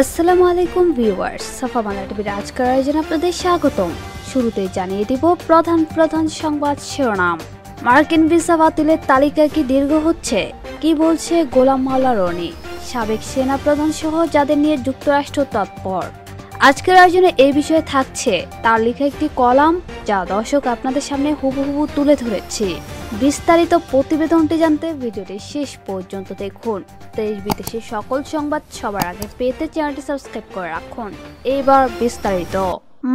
আসসালামু আলাইকুম ভিউয়ার্স সাফা বাংলা টিভির আজকের আয়োজন আপনাদের স্বাগতম শুরুতে জানিয়ে দিব প্রধান প্রধান সংবাদ শিরোনাম মার্কিন ভিসা বাতিলের তালিকা কি দীর্ঘ হচ্ছে কি বলছে গোলাম মাওলা রনি সাবেক সেনা প্রধান সহ যাদের নিয়ে যুক্তরাষ্ট্র তৎপর আজকের আয়োজনে এই বিষয়ে থাকছে তার লেখা একটি কলাম যা দর্শক আপনাদের সামনে হুবহুবু তুলে ধরেছে বিস্তারিত প্রতিবেদনটি জানতে ভিডিওটি শেষ পর্যন্ত দেখুন দেশ বিদেশের সকল সংবাদ সবার আগে পেতে চ্যানেলটি সাবস্ক্রাইব করে রাখুন এবার বিস্তারিত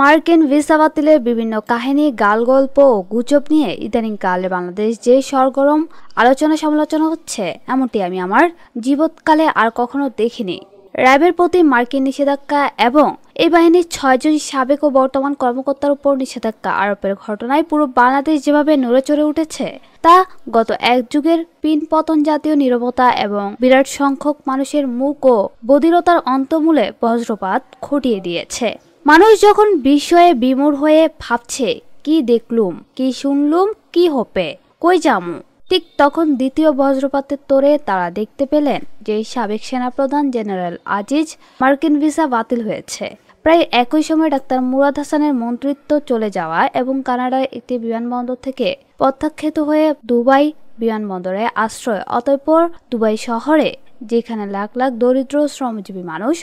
মার্কিন ভিসা বাতিলের বিভিন্ন কাহিনী গালগল্প ও গুজব নিয়ে ইদানিংকালে বাংলাদেশ যে সরগরম আলোচনা সমালোচনা হচ্ছে এমনটি আমি আমার জীবৎকালে আর কখনো দেখিনি র্যাবের প্রতি মার্কিন নিষেধাজ্ঞা এবং এই বাহিনীর ছয়জন সাবেক ও বর্তমান কর্মকর্তার উপর নিষেধাজ্ঞা আরোপের ঘটনায় পুরো বাংলাদেশ যেভাবে নড়েচড়ে উঠেছে তা গত এক যুগের পিন পতন জাতীয় নিরবতা এবং বিরাট সংখ্যক মানুষের মুখ ও বধিরতার অন্তমূলে বজ্রপাত ঘটিয়ে দিয়েছে মানুষ যখন বিষয়ে বিমোর হয়ে ভাবছে কি দেখলুম কি শুনলুম কি হপে কই জামু ঠিক তখন দ্বিতীয় বজ্রপাতের তোরে তারা দেখতে পেলেন যে সাবেক সেনাপ্রধান জেনারেল আজিজ মার্কিন ভিসা বাতিল হয়েছে প্রায় একই সময় ডাক্তার মুরাদ হাসানের মন্ত্রিত্ব চলে যাওয়া এবং কানাডার একটি বিমানবন্দর থেকে প্রত্যাখ্যাত হয়ে দুবাই বিমানবন্দরে আশ্রয় অতঃপর দুবাই শহরে যেখানে লাখ লাখ দরিদ্র শ্রমজীবী মানুষ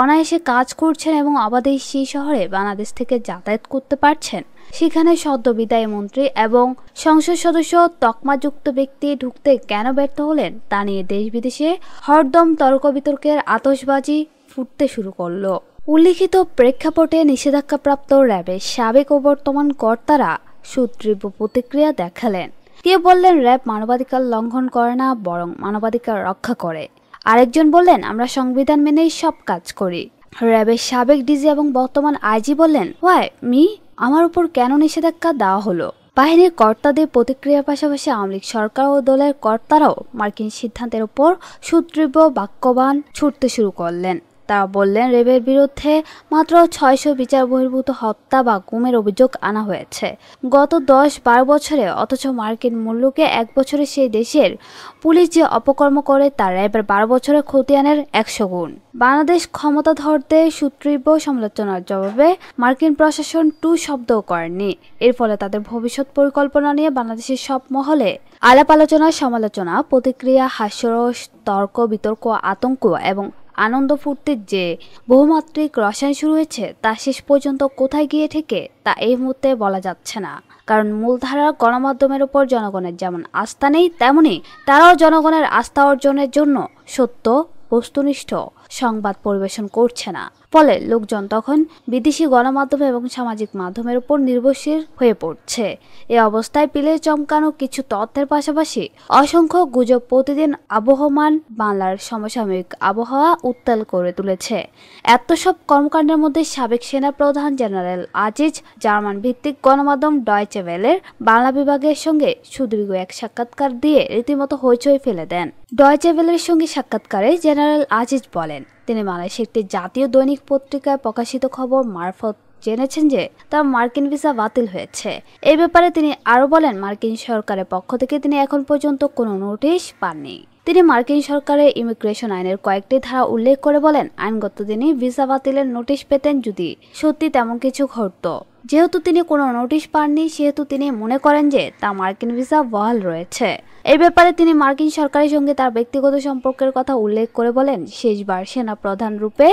অনায়াসে কাজ করছেন এবং আবাদে সেই শহরে বাংলাদেশ থেকে যাতায়াত করতে পারছেন সেখানে সদ্য বিদায় মন্ত্রী এবং সংসদ সদস্য তকমাযুক্ত ব্যক্তি ঢুকতে কেন ব্যর্থ হলেন তা নিয়ে দেশ বিদেশে হরদম তর্ক বিতর্কের আতসবাজি ফুটতে শুরু করলো উল্লিখিত প্রেক্ষাপটে নিষেধাজ্ঞাপ্রাপ্ত র্যাবের সাবেক ও বর্তমান কর্তারা সুতীব্র প্রতিক্রিয়া দেখালেন কে বললেন র্যাব মানবাধিকার লঙ্ঘন করে না বরং মানবাধিকার রক্ষা করে আরেকজন বললেন আমরা সংবিধান মেনেই সব কাজ করি র্যাবের সাবেক ডিজি এবং বর্তমান আইজি বললেন ওয়াই মি আমার উপর কেন নিষেধাজ্ঞা দেওয়া হলো বাহিনীর কর্তাদের প্রতিক্রিয়ার পাশাপাশি আওয়ামী লীগ সরকার ও দলের কর্তারাও মার্কিন সিদ্ধান্তের ওপর সুতীব্র বাক্যবান ছুটতে শুরু করলেন তারা বললেন রেবের বিরুদ্ধে মাত্র ছয়শো বিচার বহির্ভূত হত্যা বা গুমের অভিযোগ আনা হয়েছে গত দশ বারো বছরে অথচ মার্কিন মূল্যকে এক বছরে সেই দেশের পুলিশ যে অপকর্ম করে তার র্যাবের বারো বছরে খতিয়ানের একশো গুণ বাংলাদেশ ক্ষমতা ধরতে সুতীব্র সমালোচনার জবাবে মার্কিন প্রশাসন টু শব্দও করেনি এর ফলে তাদের ভবিষ্যৎ পরিকল্পনা নিয়ে বাংলাদেশের সব মহলে আলাপ আলোচনা সমালোচনা প্রতিক্রিয়া হাস্যরস তর্ক বিতর্ক আতঙ্ক এবং আনন্দ ফুর্তির যে বহুমাত্রিক রসায়ন শুরু হয়েছে তা শেষ পর্যন্ত কোথায় গিয়ে ঠেকে তা এই মুহূর্তে বলা যাচ্ছে না কারণ মূলধারার গণমাধ্যমের উপর জনগণের যেমন আস্থা নেই তেমনি তারাও জনগণের আস্থা অর্জনের জন্য সত্য বস্তুনিষ্ঠ সংবাদ পরিবেশন করছে না ফলে লোকজন তখন বিদেশি গণমাধ্যম এবং সামাজিক মাধ্যমের উপর নির্ভরশীল হয়ে পড়ছে এ অবস্থায় পিলে চমকানো কিছু তথ্যের পাশাপাশি অসংখ্য গুজব প্রতিদিন আবহমান বাংলার সমসাময়িক আবহাওয়া উত্তাল করে তুলেছে এত সব কর্মকাণ্ডের মধ্যে সাবেক সেনা প্রধান জেনারেল আজিজ জার্মান ভিত্তিক গণমাধ্যম ডয়চে ভেলের বাংলা বিভাগের সঙ্গে সুদীর্ঘ এক সাক্ষাৎকার দিয়ে রীতিমতো হইচই ফেলে দেন ডয়চে ভেলের সঙ্গে সাক্ষাৎকারে জেনারেল আজিজ বলেন তিনি মালয়েশিয়া একটি জাতীয় দৈনিক পত্রিকায় প্রকাশিত খবর মারফত জেনেছেন যে তার মার্কিন ভিসা বাতিল হয়েছে এই ব্যাপারে তিনি আরও বলেন মার্কিন সরকারের পক্ষ থেকে তিনি এখন পর্যন্ত কোনো নোটিশ পাননি তিনি মার্কিন সরকারের ইমিগ্রেশন আইনের কয়েকটি ধারা উল্লেখ করে বলেন আইনগত দিনই ভিসা বাতিলের নোটিশ পেতেন যদি সত্যি তেমন কিছু ঘটত যেহেতু তিনি কোনো নোটিশ পাননি সেহেতু তিনি মনে করেন যে তা মার্কিন ভিসা বহাল রয়েছে এই ব্যাপারে তিনি মার্কিন সরকারের সঙ্গে তার ব্যক্তিগত সম্পর্কের কথা উল্লেখ করে বলেন শেষবার সেনা প্রধান রূপে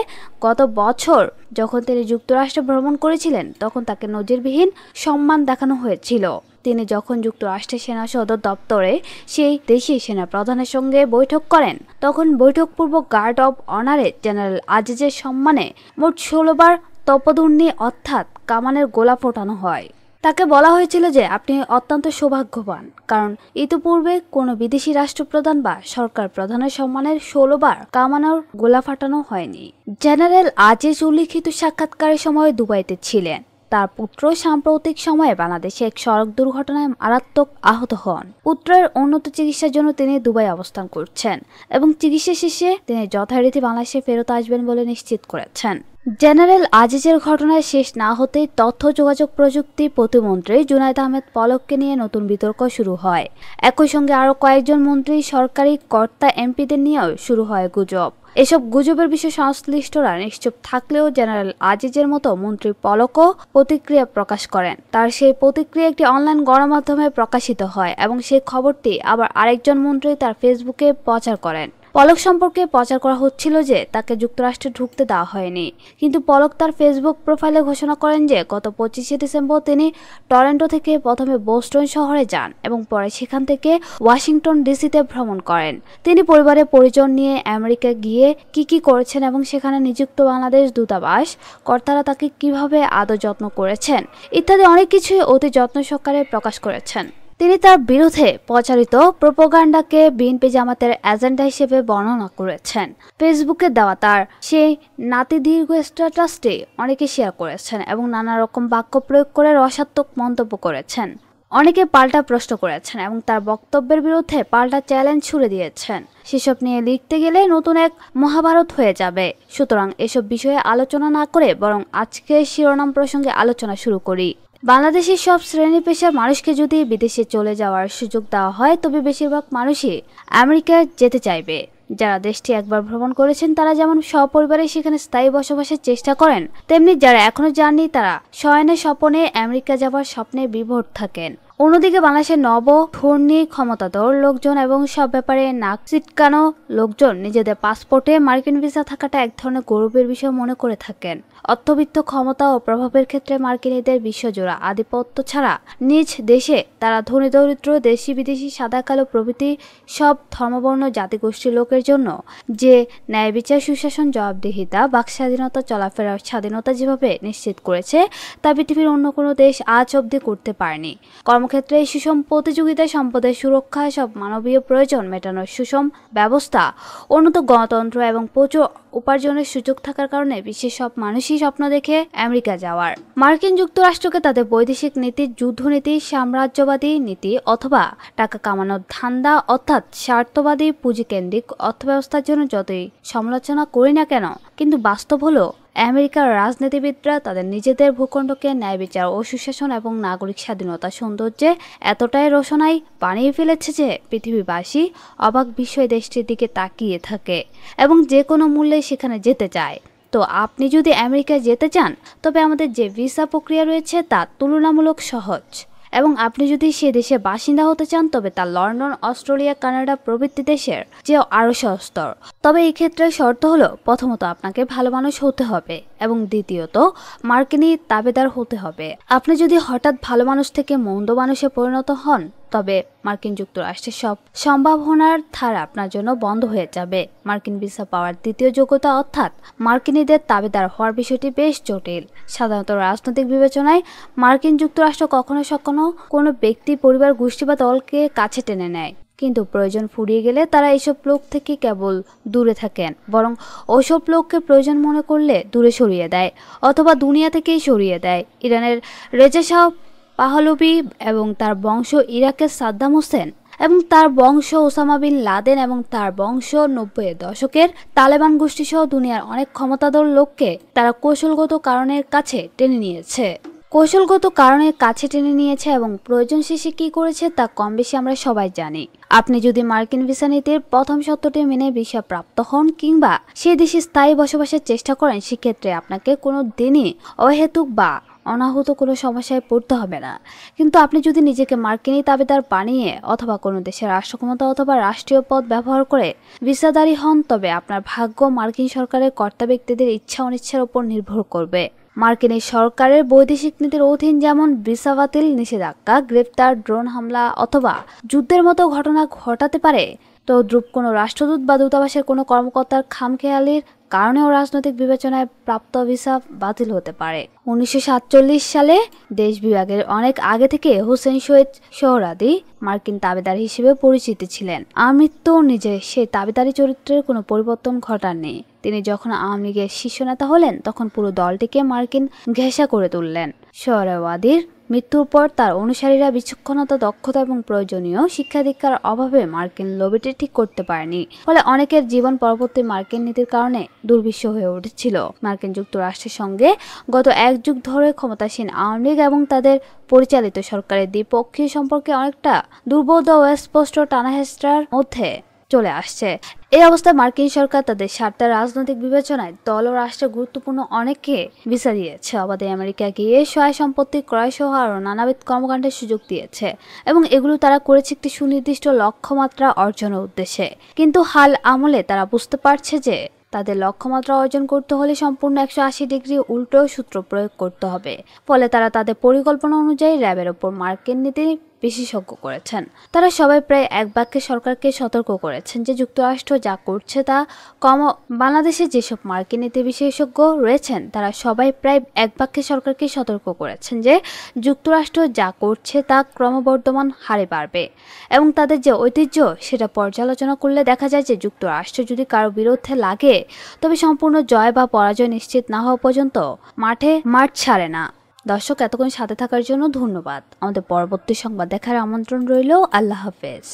গত বছর যখন তিনি যুক্তরাষ্ট্র ভ্রমণ করেছিলেন তখন তাকে নজিরবিহীন সম্মান দেখানো হয়েছিল তিনি যখন যুক্তরাষ্ট্রের সেনা সদর দপ্তরে সেই দেশি সেনা প্রধানের সঙ্গে বৈঠক করেন তখন বৈঠকপূর্ব গার্ড অব অনারে জেনারেল আজিজের সম্মানে মোট ষোলোবার তপদুর্নি অর্থাৎ কামানের গোলা ফোটানো হয় তাকে বলা হয়েছিল যে আপনি অত্যন্ত সৌভাগ্যবান কারণ ইতিপূর্বে কোনো বিদেশি রাষ্ট্রপ্রধান বা সরকার প্রধানের সম্মানের ষোলো বার কামানোর গোলা ফাটানো হয়নি জেনারেল আজিজ উল্লিখিত সাক্ষাৎকারের সময় দুবাইতে ছিলেন তার পুত্র সাম্প্রতিক সময়ে বাংলাদেশে এক সড়ক দুর্ঘটনায় মারাত্মক আহত হন পুত্রের উন্নত চিকিৎসার জন্য তিনি দুবাই অবস্থান করছেন এবং চিকিৎসা শেষে তিনি যথারীতি বাংলাদেশে ফেরত আসবেন বলে নিশ্চিত করেছেন জেনারেল আজিজের ঘটনায় শেষ না হতেই তথ্য যোগাযোগ প্রযুক্তি প্রতিমন্ত্রী জুনায়দ আহমেদ পলককে নিয়ে নতুন বিতর্ক শুরু হয় একই সঙ্গে আরও কয়েকজন মন্ত্রী সরকারি কর্তা এমপিদের নিয়েও শুরু হয় গুজব এসব গুজবের বিষয়ে সংশ্লিষ্টরা নিশ্চুপ থাকলেও জেনারেল আজিজের মতো মন্ত্রী পলকও প্রতিক্রিয়া প্রকাশ করেন তার সেই প্রতিক্রিয়া একটি অনলাইন গণমাধ্যমে প্রকাশিত হয় এবং সেই খবরটি আবার আরেকজন মন্ত্রী তার ফেসবুকে প্রচার করেন পলক সম্পর্কে প্রচার করা হচ্ছিল যে তাকে যুক্তরাষ্ট্রে ঢুকতে দেওয়া হয়নি কিন্তু পলক তার ফেসবুক প্রোফাইলে ঘোষণা করেন যে গত পঁচিশে ডিসেম্বর তিনি টরেন্টো থেকে প্রথমে বোস্টন শহরে যান এবং পরে সেখান থেকে ওয়াশিংটন ডিসিতে ভ্রমণ করেন তিনি পরিবারের পরিজন নিয়ে আমেরিকা গিয়ে কি কি করেছেন এবং সেখানে নিযুক্ত বাংলাদেশ দূতাবাস কর্তারা তাকে কিভাবে আদর যত্ন করেছেন ইত্যাদি অনেক কিছুই অতি যত্ন সহকারে প্রকাশ করেছেন তিনি তার বিরুদ্ধে প্রচারিত প্রোপোগান্ডাকে বিএনপি জামাতের এজেন্ডা হিসেবে বর্ণনা করেছেন ফেসবুকে দেওয়া তার সেই নাতিদীর্ঘ স্ট্যাটাসটি অনেকে শেয়ার করেছেন এবং নানা রকম বাক্য প্রয়োগ করে রসাত্মক মন্তব্য করেছেন অনেকে পাল্টা প্রশ্ন করেছেন এবং তার বক্তব্যের বিরুদ্ধে পাল্টা চ্যালেঞ্জ ছুড়ে দিয়েছেন সেসব নিয়ে লিখতে গেলে নতুন এক মহাভারত হয়ে যাবে সুতরাং এসব বিষয়ে আলোচনা না করে বরং আজকের শিরোনাম প্রসঙ্গে আলোচনা শুরু করি বাংলাদেশের সব শ্রেণী পেশার মানুষকে যদি বিদেশে চলে যাওয়ার সুযোগ দেওয়া হয় তবে বেশিরভাগ মানুষই আমেরিকায় যেতে চাইবে যারা দেশটি একবার ভ্রমণ করেছেন তারা যেমন সপরিবারে সেখানে স্থায়ী বসবাসের চেষ্টা করেন তেমনি যারা এখনও যাননি তারা শয়নে স্বপনে আমেরিকা যাওয়ার স্বপ্নে বিভোর থাকেন অন্যদিকে বাংলাদেশের নব ধর্মী ক্ষমতাধর লোকজন এবং সব ব্যাপারে নাক চিটকানো লোকজন নিজেদের পাসপোর্টে মার্কিন ভিসা থাকাটা এক ধরনের গৌরবের বিষয় মনে করে থাকেন অর্থবিত্ত ক্ষমতা ও প্রভাবের ক্ষেত্রে মার্কিনীদের বিশ্বজোড়া আধিপত্য ছাড়া নিজ দেশে তারা ধনী দরিদ্র দেশি বিদেশি সাদা কালো প্রভৃতি সব ধর্মবর্ণ জাতিগোষ্ঠীর লোকের জন্য যে ন্যায় বিচার সুশাসন জবাবদিহিতা বাক স্বাধীনতা চলাফেরার স্বাধীনতা যেভাবে নিশ্চিত করেছে তা পৃথিবীর অন্য কোনো দেশ আজ অবধি করতে পারেনি কর্ম কর্মক্ষেত্রে সুষম প্রতিযোগিতা সম্পদের সুরক্ষায় সব মানবীয় প্রয়োজন মেটানোর সুষম ব্যবস্থা উন্নত গণতন্ত্র এবং প্রচুর উপার্জনের সুযোগ থাকার কারণে বিশ্বের সব মানুষই স্বপ্ন দেখে আমেরিকা যাওয়ার মার্কিন যুক্তরাষ্ট্রকে তাদের বৈদেশিক নীতি যুদ্ধনীতি সাম্রাজ্যবাদী নীতি অথবা টাকা কামানোর ধান্দা অর্থাৎ স্বার্থবাদী পুঁজিকেন্দ্রিক অর্থব্যবস্থার জন্য যতই সমালোচনা করি না কেন কিন্তু বাস্তব হলো আমেরিকার রাজনীতিবিদরা তাদের নিজেদের ভূখণ্ডকে ন্যায় বিচার ও সুশাসন এবং নাগরিক স্বাধীনতা সৌন্দর্যে এতটাই রোশনাই বানিয়ে ফেলেছে যে পৃথিবীবাসী অবাক বিষয় দেশটির দিকে তাকিয়ে থাকে এবং যে কোনো মূল্যে সেখানে যেতে চায় তো আপনি যদি আমেরিকায় যেতে চান তবে আমাদের যে ভিসা প্রক্রিয়া রয়েছে তা তুলনামূলক সহজ এবং আপনি যদি সে দেশে বাসিন্দা হতে চান তবে তা লন্ডন অস্ট্রেলিয়া কানাডা প্রভৃতি দেশের চেয়েও আরও সস্তর তবে এই ক্ষেত্রে শর্ত হলো প্রথমত আপনাকে ভালো মানুষ হতে হবে এবং দ্বিতীয়ত মার্কিনি তাবেদার হতে হবে আপনি যদি হঠাৎ ভালো মানুষ থেকে মন্দ মানুষে পরিণত হন তবে মার্কিন যুক্তরাষ্ট্রের সব সম্ভাবনার ধারা আপনার জন্য বন্ধ হয়ে যাবে মার্কিন ভিসা পাওয়ার দ্বিতীয় যোগ্যতা অর্থাৎ মার্কিনীদের তাবেদার হওয়ার বিষয়টি বেশ জটিল সাধারণত রাজনৈতিক বিবেচনায় মার্কিন যুক্তরাষ্ট্র কখনো সখনো কোনো ব্যক্তি পরিবার গোষ্ঠী বা দলকে কাছে টেনে নেয় কিন্তু প্রয়োজন ফুরিয়ে গেলে তারা এইসব লোক থেকে কেবল দূরে থাকেন বরং ওসব লোককে প্রয়োজন মনে করলে দূরে সরিয়ে দেয় অথবা দুনিয়া থেকেই সরিয়ে দেয় ইরানের রেজা সাহ পাহলবি এবং তার বংশ ইরাকের সাদ্দাম হোসেন এবং তার বংশ ওসামা বিন লাদেন এবং তার বংশ নব্বই দশকের তালেবান গোষ্ঠীসহ দুনিয়ার অনেক ক্ষমতাধর লোককে তারা কৌশলগত কারণের কাছে টেনে নিয়েছে কৌশলগত কারণের কাছে টেনে নিয়েছে এবং প্রয়োজন শেষে কি করেছে তা কম বেশি আমরা সবাই জানি আপনি যদি মার্কিন ভিসা নীতির প্রথম সত্যটি মেনে ভিসা প্রাপ্ত হন কিংবা সে দেশে স্থায়ী বসবাসের চেষ্টা করেন সেক্ষেত্রে আপনাকে কোনো দিনই অহেতুক বা অনাহত কোনো সমস্যায় পড়তে হবে না কিন্তু আপনি যদি নিজেকে মার্কিনী তাবেদার বানিয়ে অথবা কোনো দেশের রাষ্ট্রক্ষমতা অথবা রাষ্ট্রীয় পদ ব্যবহার করে ভিসাদারী হন তবে আপনার ভাগ্য মার্কিন সরকারের কর্তা ব্যক্তিদের ইচ্ছা অনিচ্ছার উপর নির্ভর করবে মার্কিনের সরকারের বৈদেশিক নীতির অধীন যেমন ভিসা বাতিল নিষেধাজ্ঞা গ্রেপ্তার ড্রোন হামলা অথবা যুদ্ধের মতো ঘটনা ঘটাতে পারে তো দ্রুপ কোনো রাষ্ট্রদূত বা দূতাবাসের কোনো কর্মকর্তার খামখেয়ালির কারণেও রাজনৈতিক বিবেচনায় প্রাপ্ত ভিসা বাতিল হতে পারে উনিশশো সালে দেশ বিভাগের অনেক আগে থেকে হোসেন সৈয়দ সোহরাদি মার্কিন তাবেদার হিসেবে পরিচিত ছিলেন আমৃত্যু নিজে সেই তাবেদারি চরিত্রের কোনো পরিবর্তন ঘটাননি তিনি যখন আওয়ামী লীগের শীর্ষ নেতা হলেন তখন পুরো দলটিকে মার্কিন ঘেঁষা করে তুললেন সোহরাওয়াদির মৃত্যুর পর তার অনুসারীরা বিচক্ষণতা দক্ষতা এবং প্রয়োজনীয় শিক্ষা দীক্ষার অভাবে মার্কিন লবিটি ঠিক করতে পারেনি ফলে অনেকের জীবন পরবর্তী মার্কিন নীতির কারণে দুর্বিশ্ব হয়ে উঠেছিল মার্কিন যুক্তরাষ্ট্রের সঙ্গে গত এক যুগ ধরে ক্ষমতাসীন আওয়ামী লীগ এবং তাদের পরিচালিত সরকারের দ্বিপক্ষীয় সম্পর্কে অনেকটা দুর্বোধ ও স্পষ্ট টানাহেস্টার মধ্যে চলে আসছে এই অবস্থায় মার্কিন সরকার তাদের স্বার্থের রাজনৈতিক বিবেচনায় দল ও রাষ্ট্রের গুরুত্বপূর্ণ অনেককে ভিসা দিয়েছে অবাধে আমেরিকা গিয়ে সহায় সম্পত্তি ক্রয় সহ আরও নানাবিধ কর্মকাণ্ডের সুযোগ দিয়েছে এবং এগুলো তারা করেছে একটি সুনির্দিষ্ট লক্ষ্যমাত্রা অর্জনের উদ্দেশ্যে কিন্তু হাল আমলে তারা বুঝতে পারছে যে তাদের লক্ষ্যমাত্রা অর্জন করতে হলে সম্পূর্ণ একশো আশি ডিগ্রি উল্টো সূত্র প্রয়োগ করতে হবে ফলে তারা তাদের পরিকল্পনা অনুযায়ী র্যাবের ওপর মার্কিন নীতি বিশেষজ্ঞ করেছেন তারা সবাই প্রায় এক বাক্যে সরকারকে সতর্ক করেছেন যে যুক্তরাষ্ট্র যা করছে তা কম বাংলাদেশে যেসব মার্কিন নীতি বিশেষজ্ঞ রয়েছেন তারা সবাই প্রায় এক বাক্যে সরকারকে সতর্ক করেছেন যে যুক্তরাষ্ট্র যা করছে তা ক্রমবর্ধমান হারে বাড়বে এবং তাদের যে ঐতিহ্য সেটা পর্যালোচনা করলে দেখা যায় যে যুক্তরাষ্ট্র যদি কারো বিরুদ্ধে লাগে তবে সম্পূর্ণ জয় বা পরাজয় নিশ্চিত না হওয়া পর্যন্ত মাঠে মাঠ ছাড়ে না দর্শক এতক্ষণ সাথে থাকার জন্য ধন্যবাদ আমাদের পরবর্তী সংবাদ দেখার আমন্ত্রণ রইল আল্লাহ হাফেজ